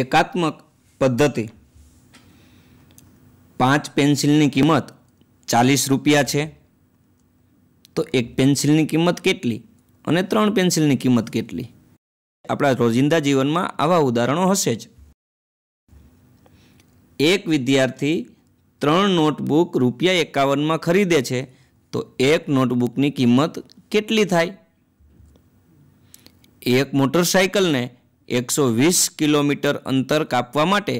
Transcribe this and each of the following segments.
એકાત્મક પદ્ધતિ પાંચ પેન્સિલની કિંમત ચાલીસ રૂપિયા છે તો એક પેન્સિલની કિંમત કેટલી અને ત્રણ પેન્સિલની કિંમત કેટલી આપણા રોજિંદા જીવનમાં આવા ઉદાહરણો હશે જ એક વિદ્યાર્થી ત્રણ નોટબુક રૂપિયા એકાવનમાં ખરીદે છે તો એક નોટબુકની કિંમત કેટલી થાય એક મોટરસાઇકલને એકસો વીસ કિલોમીટર અંતર કાપવા માટે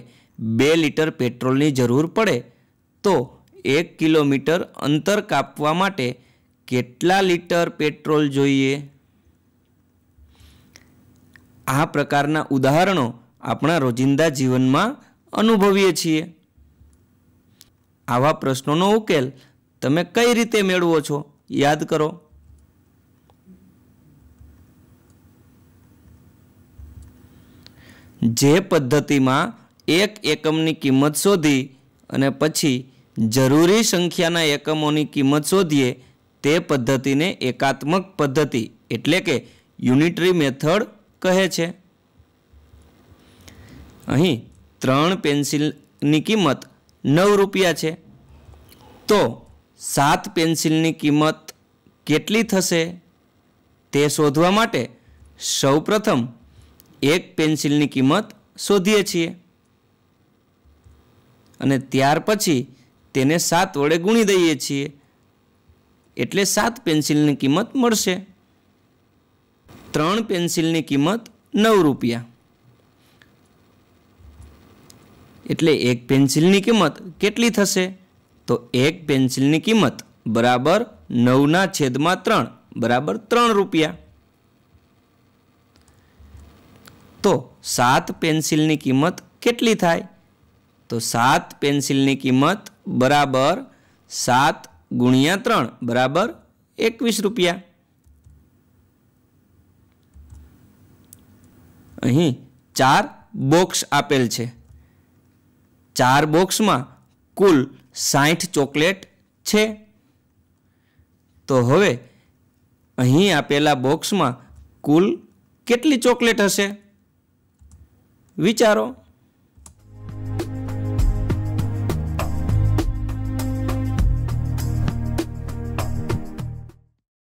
બે લીટર પેટ્રોલની જરૂર પડે તો એક કિલોમીટર અંતર કાપવા માટે કેટલા લીટર પેટ્રોલ જોઈએ આ પ્રકારના ઉદાહરણો આપણા રોજિંદા જીવનમાં અનુભવીએ છીએ આવા પ્રશ્નોનો ઉકેલ તમે કઈ રીતે મેળવો છો યાદ કરો જે પદ્ધતિમાં એક એકમની કિંમત શોધી અને પછી જરૂરી સંખ્યાના એકમોની કિંમત શોધીએ તે પદ્ધતિને એકાત્મક પદ્ધતિ એટલે કે યુનિટરી મેથડ કહે છે અહીં ત્રણ પેન્સિલની કિંમત નવ રૂપિયા છે તો સાત પેન્સિલની કિંમત કેટલી થશે તે શોધવા માટે સૌપ્રથમ એક પેન્સિલની કિંમત શોધીએ છીએ અને ત્યાર પછી તેને સાત વડે ગુણી દઈએ છીએ એટલે સાત પેન્સિલની કિંમત મળશે ત્રણ પેન્સિલની કિંમત નવ રૂપિયા એટલે એક પેન્સિલની કિંમત કેટલી થશે તો એક પેન્સિલની કિંમત બરાબર નવના છેદમાં ત્રણ બરાબર ત્રણ રૂપિયા તો સાત પેન્સિલની કિંમત કેટલી થાય તો સાત પેન્સિલની કિંમત બરાબર સાત ગુણ્યા ત્રણ બરાબર એકવીસ રૂપિયા અહીં ચાર બોક્સ આપેલ છે ચાર બોક્સમાં કુલ સાઠ ચોકલેટ છે તો હવે અહીં આપેલા બોક્સમાં કુલ કેટલી ચોકલેટ હશે વિચારો